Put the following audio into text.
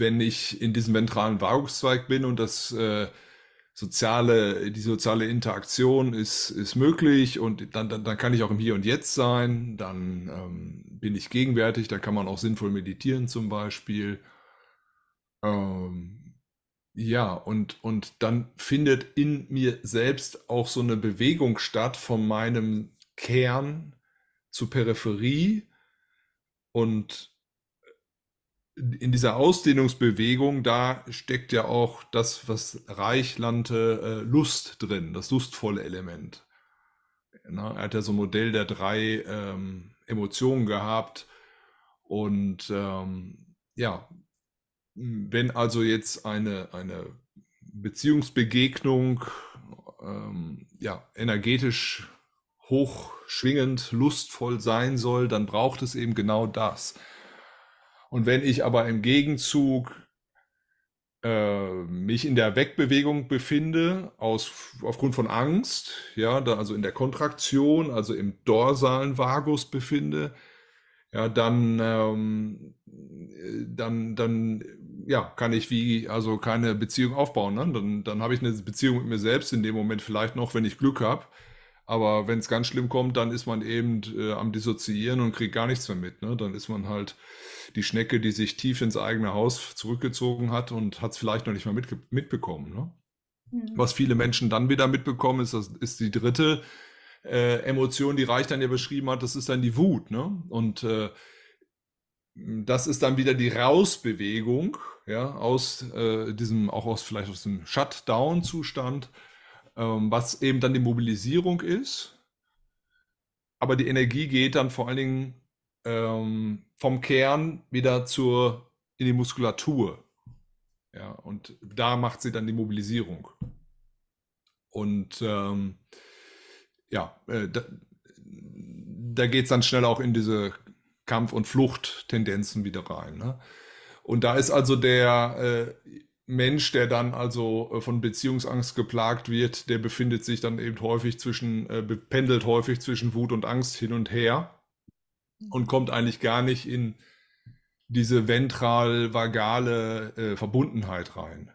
wenn ich in diesem ventralen Waagungszweig bin und das äh, soziale, die soziale Interaktion ist, ist möglich und dann, dann, dann kann ich auch im Hier und Jetzt sein, dann ähm, bin ich gegenwärtig, da kann man auch sinnvoll meditieren zum Beispiel. Ähm, ja, und, und dann findet in mir selbst auch so eine Bewegung statt von meinem Kern zur Peripherie und in dieser Ausdehnungsbewegung, da steckt ja auch das, was Reich nannte, äh, Lust drin, das lustvolle Element. Ne? er hat ja so ein Modell der drei ähm, Emotionen gehabt. Und ähm, ja, wenn also jetzt eine, eine Beziehungsbegegnung ähm, ja, energetisch hochschwingend, lustvoll sein soll, dann braucht es eben genau das. Und wenn ich aber im Gegenzug äh, mich in der Wegbewegung befinde, aus, aufgrund von Angst, ja, da also in der Kontraktion, also im dorsalen Vagus befinde, ja, dann, ähm, äh, dann, dann, ja, kann ich wie, also keine Beziehung aufbauen. Ne? Dann, dann habe ich eine Beziehung mit mir selbst in dem Moment vielleicht noch, wenn ich Glück habe. Aber wenn es ganz schlimm kommt, dann ist man eben äh, am Dissoziieren und kriegt gar nichts mehr mit. Ne? Dann ist man halt die Schnecke, die sich tief ins eigene Haus zurückgezogen hat und hat es vielleicht noch nicht mal mitbekommen. Ne? Mhm. Was viele Menschen dann wieder mitbekommen, ist, das ist die dritte äh, Emotion, die Reich dann ja beschrieben hat, das ist dann die Wut. Ne? Und äh, das ist dann wieder die Rausbewegung ja, aus äh, diesem, auch aus vielleicht aus dem Shutdown-Zustand ähm, was eben dann die Mobilisierung ist. Aber die Energie geht dann vor allen Dingen ähm, vom Kern wieder zur, in die Muskulatur. Ja, und da macht sie dann die Mobilisierung. Und ähm, ja, äh, da, da geht es dann schnell auch in diese Kampf- und Fluchttendenzen wieder rein. Ne? Und da ist also der, äh, Mensch, der dann also äh, von Beziehungsangst geplagt wird, der befindet sich dann eben häufig zwischen, äh, pendelt häufig zwischen Wut und Angst hin und her mhm. und kommt eigentlich gar nicht in diese ventral-vagale äh, Verbundenheit rein.